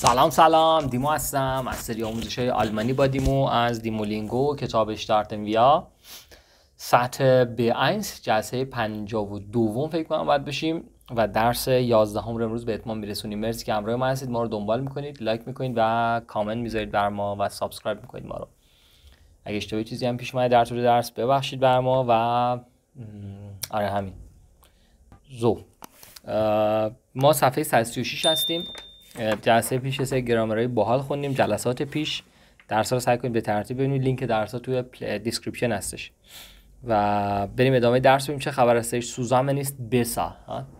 سلام سلام دیمو هستم از سری آموزش های آلمانی با دیمو از دیمولینگو کتاب اشتارتن ویا سطح به اینس جلسه دوم فکر کنم باید بشیم و درس 11 هم رو امروز به اتمام میرسونیم مرسی که همراه ما هستید ما رو دنبال میکنید لایک میکنید و کامنت میذارید بر ما و سابسکرایب میکنید ما رو اگه اشتباهی چیزی هم پیش در طول درس ببخشید بر ما و آره همین زو ما صفحه 136 هستیم جلسه پیش سه گرامرای باحال خوندیم جلسات پیش درس رو سعی کنید به ترتیب ببینید لینک درس ها توی دیسکریپشن هستش و بریم ادامه درس ببینیم چه خبر هستش سوزامه نیست بسا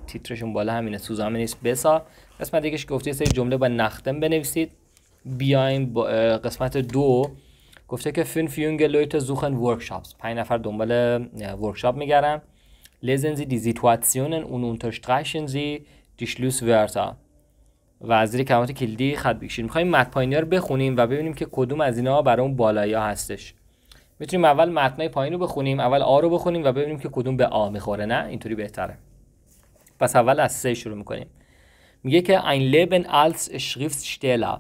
تیترشون بالا همینه سوزامه نیست بسا قسمت یکش گفته سه جمله با نختم بنویسید بیایم قسمت دو گفته که فین فیونگ لویت زوخن ورکشاپس پنج نفر دنبال ورکشاپ میگردن lesen Sie die اون und unterstreichen دی و از زیر کلمات کلیدی خط بکشید میخوایم مت پایینی رو بخونیم و ببینیم که کدوم از اینا برای اون بالایی ها هستش میتونیم اول متنای پایین رو بخونیم اول آ رو بخونیم و ببینیم که کدوم به آ میخوره نه اینطوری بهتره پس اول از سه شروع میکنیم میگه که ein Leben als Schriftsteller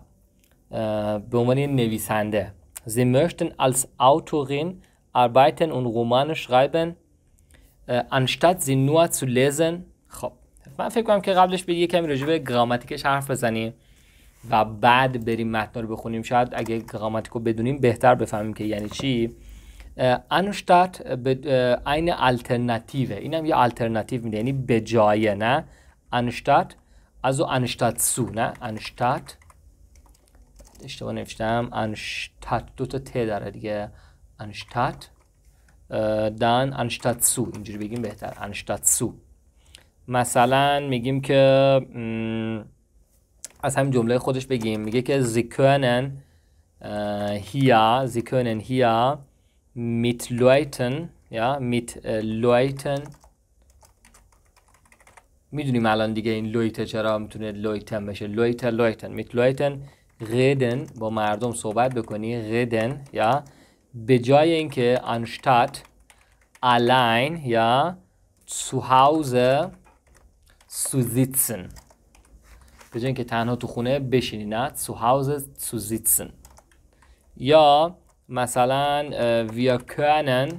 به عنوان نویسنده Sie möchten als Autorin arbeiten und Romane schreiben anstatt sie nur zu lesen خب، من فکر کنم که قبلش به یه کمی راجع به گراماتیکش حرف بزنیم و بعد بریم متن رو بخونیم شاید اگه گراماتیک رو بدونیم بهتر بفهمیم که یعنی چی انشتات به عین الترناتیوه اینم یه الترناتیو میده یعنی به جای نه انشتت ازو انشتات سو نه انشتات اشتباه نوشتم انشتات دو تا ت داره دیگه انشتات دان انشتات سو اینجوری بگیم بهتر انشتات سو مثلا میگیم که از همین جمله خودش بگیم میگه که زیکنن هیا زیکنن هیا میت لویتن یا میت لویتن میدونیم الان دیگه این لویته چرا میتونه لویتن بشه لویته لویتن میت لویتن غیدن با مردم صحبت بکنی غیدن یا به جای اینکه انشتات الان یا zu zu به جنگ که تنها تو خونه بشینی نه سو هاوز تو زیتسن یا مثلا ویا کنن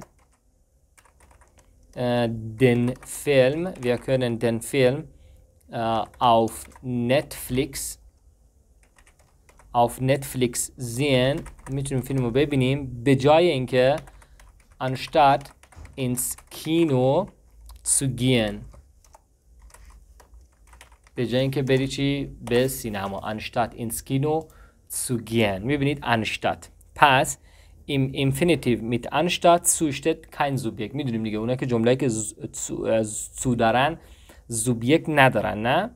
دن فیلم ویا کنن دن فیلم آف نتفلیکس آف نتفلیکس زین میتونیم فیلم رو ببینیم به جای اینکه انشتاد انس کینو تو به جای اینکه بری چی به سینما انشتات اینسکینو زugehen میبینید im Infinitiv mit anstatt zu steht kein Subjekt zu daran Subjekt ندارن نه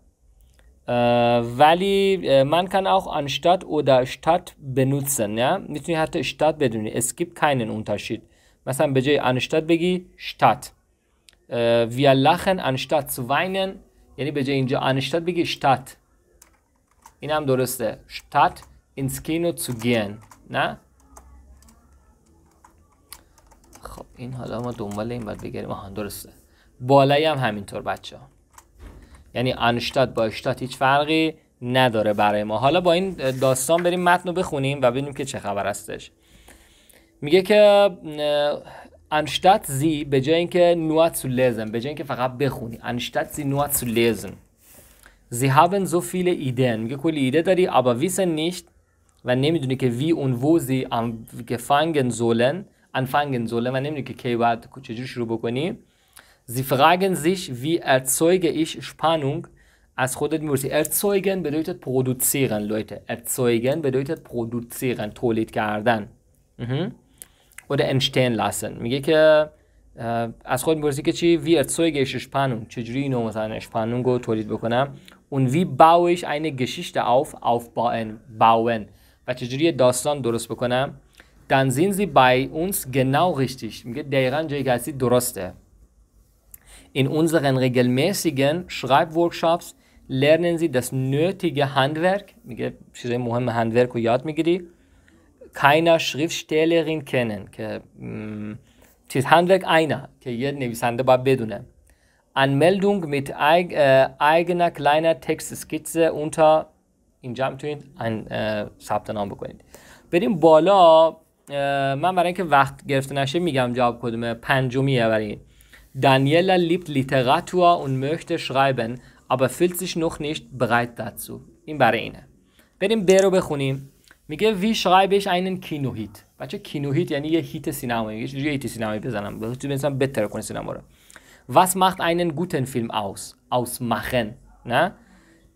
man من kann auch anstatt oder statt benutzen نه میتونی statt es gibt keinen Unterschied مثلا به anstatt بگی statt wir lachen anstatt zu weinen یعنی به جای اینجا انشتاد بگی اشتات این هم درسته شتات تو گین نه خب این حالا ما دنبال این باید بگیریم آها درسته بالایی هم همینطور بچه یعنی انشتاد با اشتات هیچ فرقی نداره برای ما حالا با این داستان بریم متن رو بخونیم و ببینیم که چه خبر هستش میگه که anstatt sie, به nur zu lesen, به anstatt sie nur zu lesen. Sie haben so viele Ideen. aber wissen nicht و wie und wo sie anfangen sollen, anfangen sollen و نمیدونی Sie fragen sich, wie erzeuge ich Spannung erzeugen bedeutet produzieren Leute erzeugen bedeutet produzieren تولید کردن خود انشتین میگه که از خود میپرسی که چی وی ارزوی گششپانون چجوری اینو مثلا اشپانون رو تولید بکنم اون وی باویش گشیشت باون و چجوری داستان درست بکنم دنزین زی بای اونس گناو richtig میگه دقیقا جایی که هستی درسته In unseren regelmäßigen Schreibworkshops lernen Sie das nötige میگه keiner Schriftstellerin kennen که چیز هندوک einer که یه نویسنده باید بدونه Anmeldung mit eig, äh, eigener kleiner Textskizze unter in میتونید ان, ثبت نام بکنید بریم بالا من برای اینکه وقت گرفته نشه میگم جواب کدومه پنجمیه برای دانیلا لیبت Literatur und möchte schreiben aber fühlt sich noch nicht bereit dazu این برای اینه بریم برو بخونیم میگه وی اینن کینو هیت؟ بچه هیت یعنی یه هیت سینمایی یه جوری هیت سینمایی بزنم به خاطر مثلا بهتر کنه سینما رو واس macht اینن گوتن فیلم اوز؟ aus اوس ماخن نه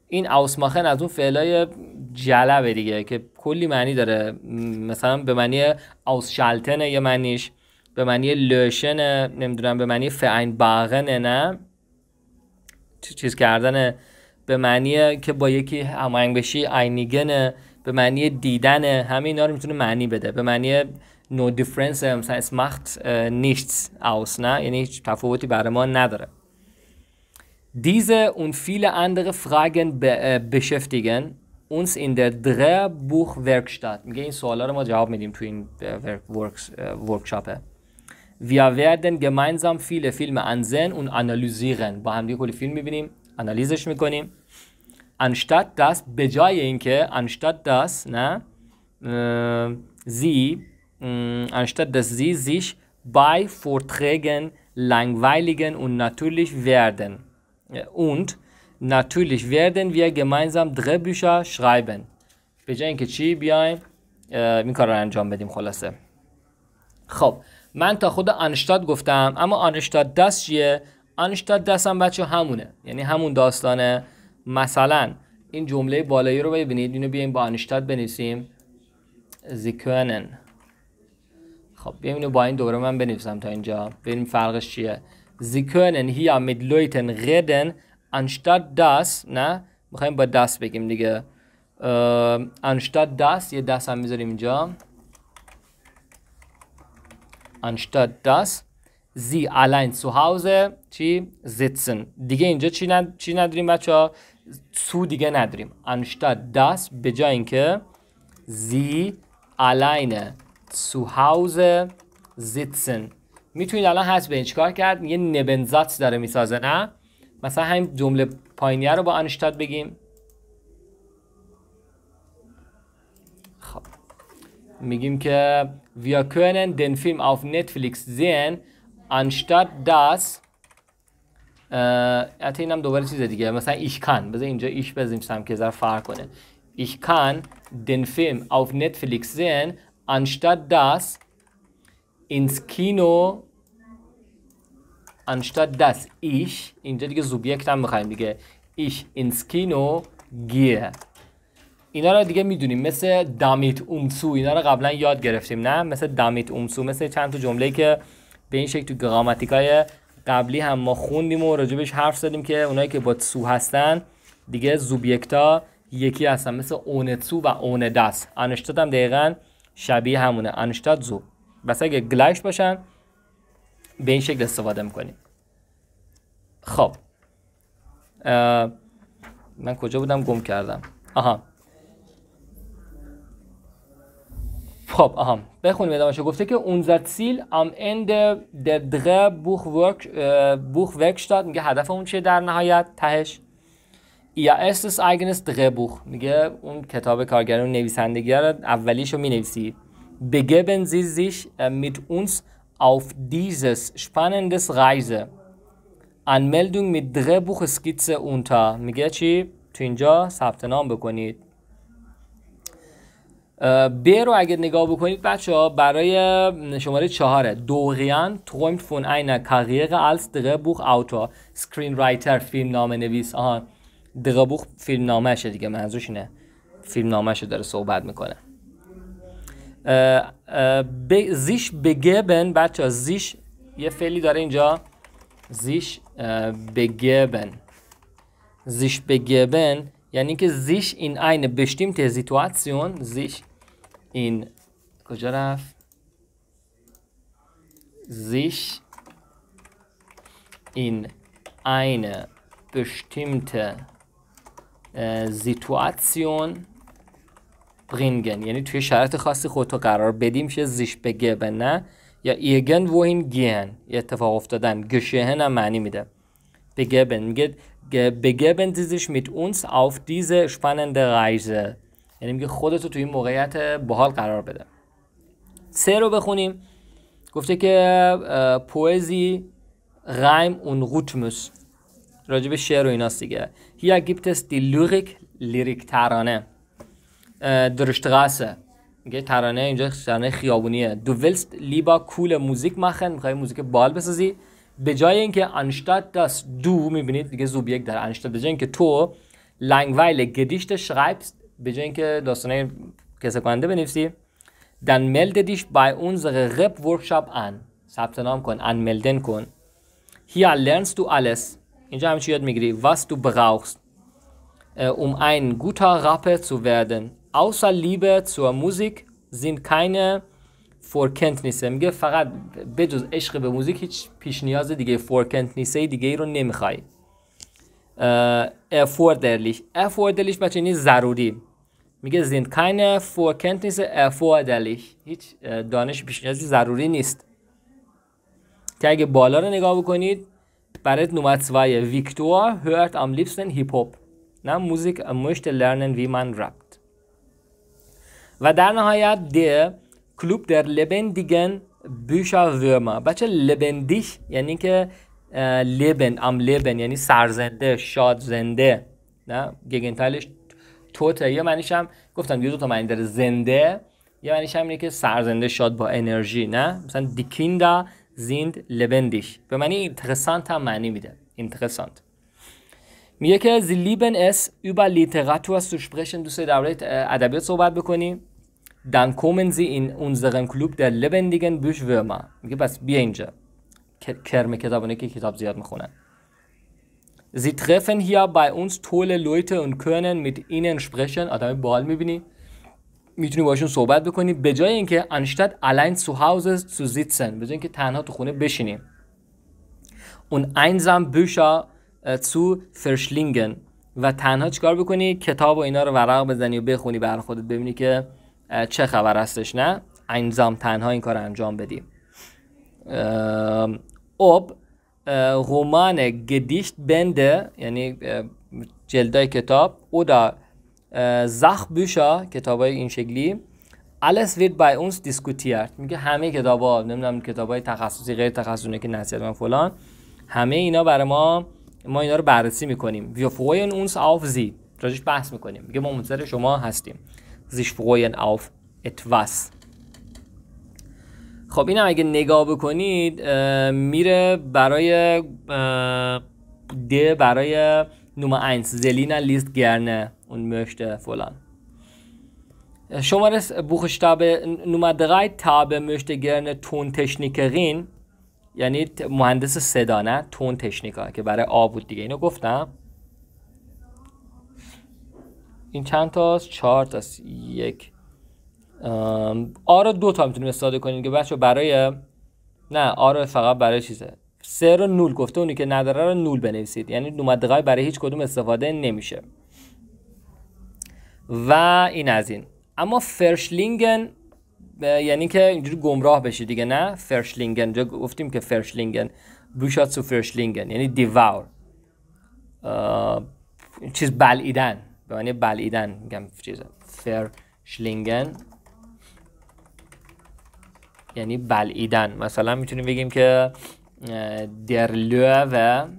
این ماخن از اون فعلای جلبه دیگه که کلی معنی داره مثلا به معنی شالتن یه معنیش به معنی لشنه نمیدونم به معنی فعین باغن نه چیز کردن به معنی که با یکی هماهنگ بشی اینیگنه به معنی دیدن همه اینا رو میتونه معنی بده به معنی نو دیفرنس مثلا اس مخت nichts اوس نه یعنی هیچ تفاوتی برای ما نداره Diese und viele andere Fragen بشفتیگن beschäftigen uns in der Drehbuchwerkstatt. میگه این سوالا رو ما جواب میدیم تو این ورکشاپه. Wir werden gemeinsam viele Filme ansehen und analysieren. با هم دیگه کلی فیلم میبینیم، انالیزش میکنیم. anstatt das به جای اینکه anstatt das نه sie anstatt dass sie sich bei Vorträgen langweiligen und natürlich werden und natürlich werden wir gemeinsam Drehbücher schreiben به جای اینکه چی بیایم این کار رو انجام بدیم خلاصه خب من تا خود انشتاد گفتم اما انشتاد دست چیه؟ انشتاد دست هم بچه همونه یعنی همون داستانه مثلا این جمله بالایی رو ببینید اینو بیایم با انشتاد بنویسیم زیکنن خب بیایم اینو با این دوباره من بنویسم تا اینجا ببینیم فرقش چیه زیکنن هیا مید لویتن غیدن انشتاد نه میخوایم با دست بگیم دیگه انشتاد داس یه دست هم میذاریم اینجا انشتاد داس زی allein zu Hause چی sitzen دیگه اینجا چی, ند... چی نداریم بچه ها سو دیگه نداریم انشتاد دست به جای اینکه زی alleine zu Hause sitzen میتونید الان هست به این چیکار کرد یه نبنزات داره میسازه نه مثلا همین جمله پایینیه رو با انشتاد بگیم خب میگیم که wir können دن فیلم auf Netflix sehen anstatt داس حتی نم دوباره چیز دیگه مثلا ایش کان بذار اینجا ایش بزنیم سم که ذره فرق کنه ich kann دن فیلم auf Netflix sehen anstatt داس اینس کینو anstatt داس ایش اینجا دیگه سوبجکت هم میخوایم دیگه ich اینس کینو gehe اینا رو دیگه میدونیم مثل دامیت اومسو اینا رو قبلا یاد گرفتیم نه مثل دامیت اومسو مثل چند تا جمله که به این شکل تو گراماتیکای قبلی هم ما خوندیم و راجبش حرف زدیم که اونایی که با سو هستن دیگه زوبیکتا یکی هستن مثل اونتسو و اونداس انشتاد هم دقیقا شبیه همونه انشتاد زو بس اگه گلایش باشن به این شکل استفاده میکنیم خب من کجا بودم گم کردم آها خب آها بخونیم شو گفته که اون زد سیل ام اند در بوخ ورک بوخ ورک میگه هدف اون چیه در نهایت تهش یا استس ایگنس در بوخ میگه اون کتاب کارگر اون نویسندگی را اولیشو می نویسی بگبن زیزیش میت اونز اوف دیزس شپانندس غیزه انملدون میت دغه بوخ سکیتس اونتا میگه چی؟ تو اینجا ثبت نام بکنید ب رو اگه نگاه بکنید بچه ها برای شماره چهاره دوغیان ترویمت فون این کاغیق الس دقه بوخ اوتا سکرین رایتر فیلم نامه نویس آها دقه بوخ فیلم نامه دیگه منظورش اینه فیلم نامه داره صحبت میکنه زیش زیش بگبن بچه ها زیش یه فعلی داره اینجا زیش بگبن زیش بگبن یعنی که زیش این این بشتیم ته زیش این کجا رفت زیش این این bestimmte زیتواتسیون برینگن یعنی توی شرط خاصی خودتو قرار بدیم شه زیش بگه به نه یا ایگن و این گیهن یه اتفاق افتادن گشهن هم معنی میده بگه به میگه بگه زیش میت اونس auf diese spannende Reise یعنی میگه خودتو توی این موقعیت باحال قرار بده سه رو بخونیم گفته که پوزی غیم اون غوتموس راجب شعر و ایناست دیگه هیا گیبتس دی لوریک لیریک ترانه درشتغاسه میگه ترانه اینجا ترانه خیابونیه دو ولست لیبا کول موزیک مخن میخوای موزیک بال بسازی به جای اینکه انشتاد دست دو میبینید دیگه زوبیک یک در انشتاد به جای اینکه تو لنگویل گدیشت شرایبست به جای اینکه داستانه کسه کننده بنویسی دن ملد دیش بای اون غب ورکشاپ ان ثبت نام کن ان ملدن کن هیا لرنس تو آلس اینجا همین چی یاد میگیری واس تو brauchst um ein guter Rapper zu werden außer Liebe zur Musik sind keine فورکنتنیسه میگه فقط بجز عشق به موزیک هیچ پیش نیاز دیگه فورکنتنیسه دیگه ای رو نمیخوای افوردرلیش افوردرلیش بچه یعنی ضروری میگه کاین keine Vorkenntnisse erforderlich هیچ دانش پیشنیازی ضروری نیست که اگه بالا رو نگاه بکنید برای نومت سوای ویکتور هرت ام liebsten هیپ هوپ نه موزیک مشت لرنن وی من رپت و در نهایت ده کلوب در لبندیگن بیشا ورما بچه لبندیش یعنی که لبن ام لبن یعنی سرزنده زنده. نه گگنتالش توته یا معنیش هم گفتم یه دو تا معنی داره زنده یه معنیش هم اینه که سرزنده شاد با انرژی نه مثلا دیکیندا زیند لبندیش به معنی اینترسانت هم معنی میده اینترسانت میگه که زی لیبن اس über Literatur zu sprechen دوست درباره ادبیات صحبت بکنیم dann kommen sie in unseren Club der lebendigen Büchwürmer میگه بس بیا اینجا کرم کتابونه که کتاب زیاد میخونن Sie treffen hier bei uns tolle Leute und können mit ihnen sprechen آدم باحال میبینی میتونی باشون صحبت بکنی به جای اینکه anstatt allein zu Hause zu sitzen به جای اینکه تنها تو خونه بشینی und einsam Bücher zu verschlingen و تنها چکار بکنی کتاب و اینا رو ورق بزنی و بخونی بر خودت ببینی که چه خبر هستش نه Einsam تنها این کار انجام بدی ob رمان گدیشت بنده یعنی جلدای کتاب او دا زخ بوشا کتاب های این شکلی الس ویرد بای اونس دیسکوتیرد میگه همه کتاب ها نمیدونم کتاب های تخصصی غیر تخصصی که نصیحت من فلان همه اینا برای ما ما اینا رو بررسی میکنیم وی فوین اونس آف زی راجش بحث میکنیم میگه ما منتظر شما هستیم زیش فوین آف etwas خب اینم اگه نگاه بکنید میره برای د برای نوم اینس زلینا لیست گرنه اون مشته فلان شماره بوخشتابه نوم دقای تابه مشته گرنه تون تشنیکرین یعنی مهندس نه تون تشنیکا که برای آب بود دیگه اینو گفتم این چند تاست؟ چهار تاست یک آ دو تا میتونیم استفاده کنیم که بچه برای نه آ فقط برای چیزه سه رو نول گفته اونی که نداره رو نول بنویسید یعنی های برای هیچ کدوم استفاده نمیشه و این از این اما فرشلینگن یعنی که اینجوری گمراه بشی دیگه نه فرشلینگن جا گفتیم که فرشلینگن بوشاتسو فرشلینگن یعنی دیوار چیز بلعیدن به معنی بلعیدن چیزه فرشلینگن یعنی بلعیدن مثلا میتونیم بگیم که در لوه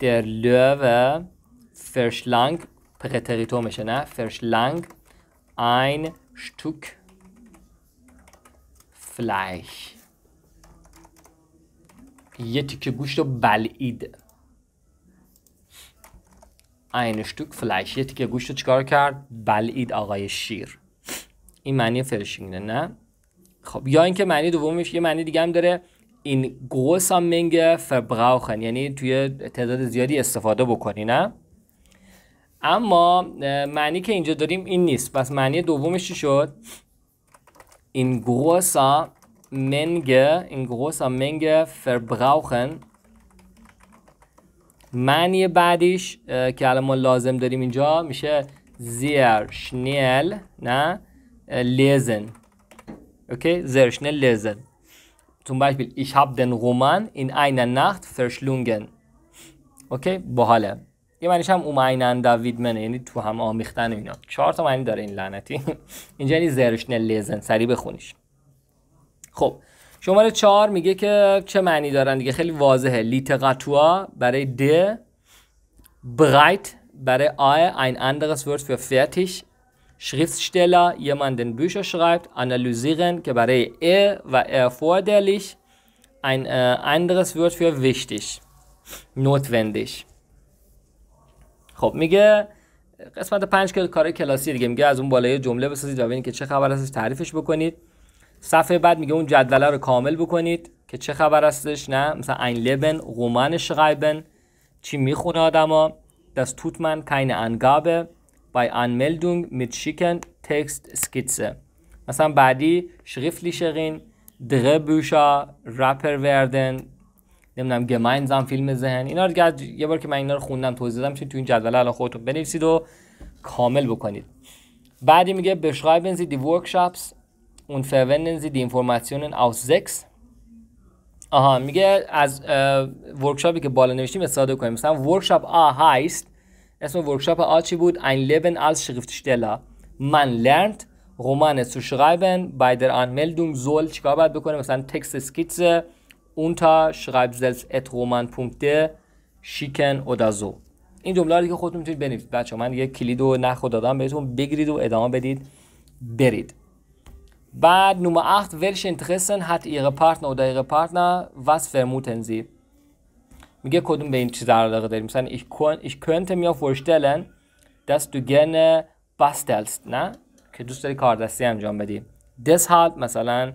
در لوه لانگ پرتریتو میشه نه لانگ این شتوک فلیش یه تیکه گوشت رو بلعید این شتوک Fleisch یه تیکه گوشت رو چکار کرد؟ بلعید آقای شیر این معنی فرشینگ نه خب یا اینکه معنی دومش یه معنی دیگه هم داره این گروس هم منگ فبراخن یعنی توی تعداد زیادی استفاده بکنی نه اما معنی که اینجا داریم این نیست پس معنی دومش چی شد این گروس منگ این گروس منگ معنی بعدیش که الان ما لازم داریم اینجا میشه زیر شنیل نه lesen. Okay, sehr schnell lesen. Zum Beispiel, ich habe den Roman in einer Nacht verschlungen. Okay, باحاله یه معنیش هم اومعینن اومینن دویدمنه یعنی تو هم آمیختن اینا چهار تا معنی داره این لعنتی اینجا یعنی زرشنل لیزن سریع بخونیش خب شماره چهار میگه که چه معنی دارن دیگه خیلی واضحه لیتقاتوا برای د برایت برای آه این اندرس Wort für fertig Schriftsteller jemanden Bücher schreibt, analysieren, که برای e, er و erforderlich ein äh, anderes Wort für wichtig notwendig خب میگه قسمت پنج که کار کلاسی دیگه میگه از اون بالای جمله بسازید و ببینید که چه خبر هستش تعریفش بکنید صفحه بعد میگه اون جدوله رو کامل بکنید که چه خبر هستش نه مثلا ein leben roman schreiben چی میخونه آدما das tut man keine angabe bei Anmeldung mit schicken Textskizze. مثلا بعدی شریف لیشرین دره بوشا رپر وردن نمیدونم گماینزم فیلم زهن اینا رو گرد یه بار که من اینا رو خوندم توضیح دادم تو این جدوله الان خودتون بنویسید و کامل بکنید بعدی میگه beschreiben Sie die Workshops und verwenden Sie die Informationen aus 6 آها میگه از ورکشاپی که بالا نوشتیم استفاده کنیم مثلا ورکشاپ آ heißt اسم ورکشاپ آچی بود Ein Leben als Schriftsteller من لرنت Romane zu schreiben bei der Anmeldung soll چیکار باید بکنه مثلا تکست اسکیتزه unter schicken oder so این جمله رو که خودتون میتونید بنویسید بچه من یه کلید و نخ دادم بهتون بگیرید و ادامه بدید برید بعد نمره 8 welche Interessen hat ihre Partner oder ihre Partner was vermuten sie میگه کدوم به این چیز علاقه داریم مثلا ich, könnte mir vorstellen dass du gerne bastelst نه که دوست داری کار دستی انجام بدی deshalb مثلا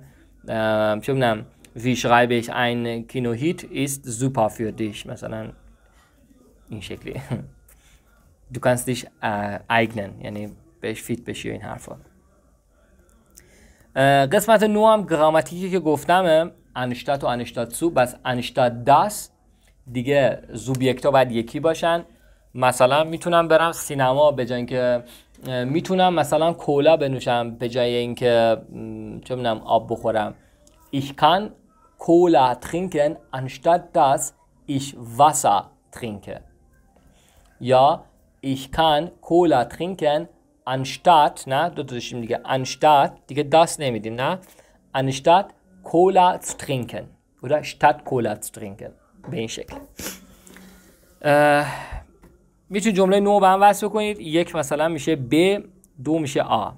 چه میدونم wie schreibe ich ein Kinohit ist super für dich مثلا این شکلی دو kannst دیش eignen یعنی بهش فیت بشی و این حرفا قسمت نو هم گراماتیکی که گفتم انشتات و انشتات سو بس انشتات داس دیگه زوبیکتا باید یکی باشن مثلا میتونم برم سینما به جای اینکه میتونم مثلا کولا بنوشم به جای اینکه چه میدونم آب بخورم ich kann Cola trinken anstatt dass ich Wasser trinke یا ich kann Cola trinken anstatt نه دو تا دیگه anstatt دیگه das نمیدیم نه anstatt Cola zu trinken oder statt Cola zu trinken به این شکل میتونید جمله نو به هم وصل بکنید یک مثلا میشه ب دو میشه آ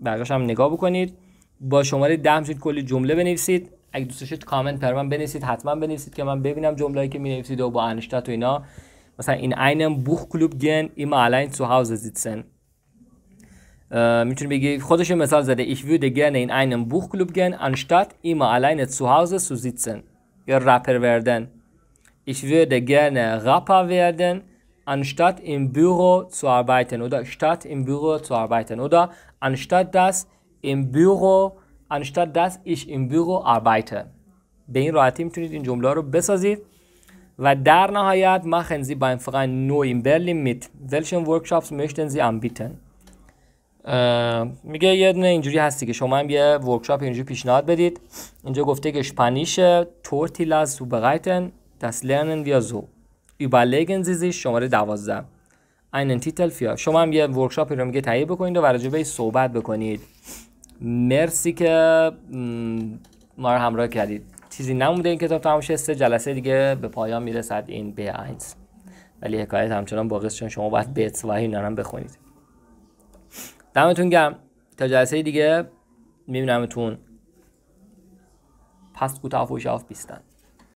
برگاش هم نگاه بکنید با شماره ده میتونید کلی جمله بنویسید اگه دوست داشتید کامنت پر من بنویسید حتما بنویسید که من ببینم جمله‌ای که نویسید و با انشتات و اینا مثلا این اینم بوخ کلوب گن ایما تو zu Hause sitzen میتونید بگی خودش مثال زده ich würde gerne این اینم کلوب گن ان anstatt immer alleine zu Hause zu یا رپر وردن ich würde gerne Rapper werden, anstatt im Büro zu arbeiten oder statt im Büro zu arbeiten oder anstatt dass im Büro anstatt dass ich im Büro arbeite. به این راحتی میتونید این جمله رو بسازید و در نهایت machen Sie beim Verein Neu in Berlin mit. Welchen Workshops möchten Sie anbieten? Äh, میگه یه دونه اینجوری هستی که شما هم یه ورکشاپ اینجوری پیشنهاد بدید. اینجا گفته که اسپانیش تورتیلاس سوبرایتن Das Lernen wir so. Überlegen Sie sich شماره 12 einen Titel für شما هم یه ورکشاپی رو میگه تهیه بکنید و راجع صحبت بکنید مرسی که ما رو همراه کردید چیزی نمونده این کتاب تمام سه جلسه دیگه به پایان میرسد این به ولی حکایت همچنان باقی چون شما باید به و اینا بخونید دمتون گرم تا جلسه دیگه میبینمتون پس کوتاه فوش آف بیستن